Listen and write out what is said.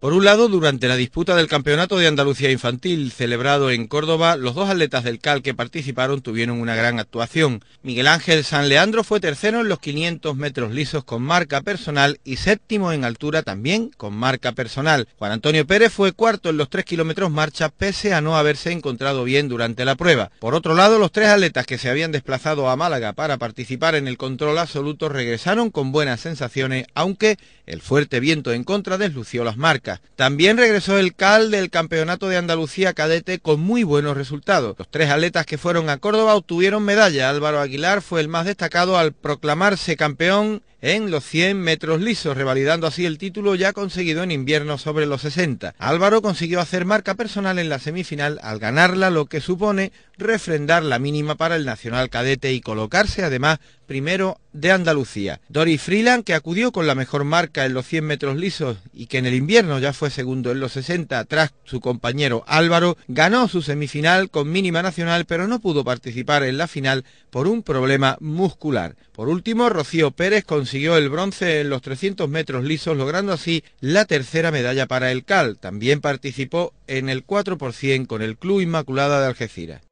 Por un lado, durante la disputa del Campeonato de Andalucía Infantil celebrado en Córdoba, los dos atletas del CAL que participaron tuvieron una gran actuación. Miguel Ángel San Leandro fue tercero en los 500 metros lisos con marca personal y séptimo en altura también con marca personal. Juan Antonio Pérez fue cuarto en los 3 kilómetros marcha pese a no haberse encontrado bien durante la prueba. Por otro lado, los tres atletas que se habían desplazado a Málaga para participar en el control absoluto regresaron con buenas sensaciones, aunque el fuerte viento en contra deslució las marcas. También regresó el CAL del Campeonato de Andalucía Cadete con muy buenos resultados. Los tres atletas que fueron a Córdoba obtuvieron medalla. Álvaro Aguilar fue el más destacado al proclamarse campeón en los 100 metros lisos, revalidando así el título ya conseguido en invierno sobre los 60. Álvaro consiguió hacer marca personal en la semifinal al ganarla, lo que supone refrendar la mínima para el Nacional Cadete y colocarse además primero de Andalucía. Dory Freeland, que acudió con la mejor marca en los 100 metros lisos y que en el invierno ya fue segundo en los 60 tras su compañero Álvaro, ganó su semifinal con mínima nacional pero no pudo participar en la final por un problema muscular. Por último, Rocío Pérez con consiguió el bronce en los 300 metros lisos, logrando así la tercera medalla para el CAL. También participó en el 4% con el Club Inmaculada de Algeciras.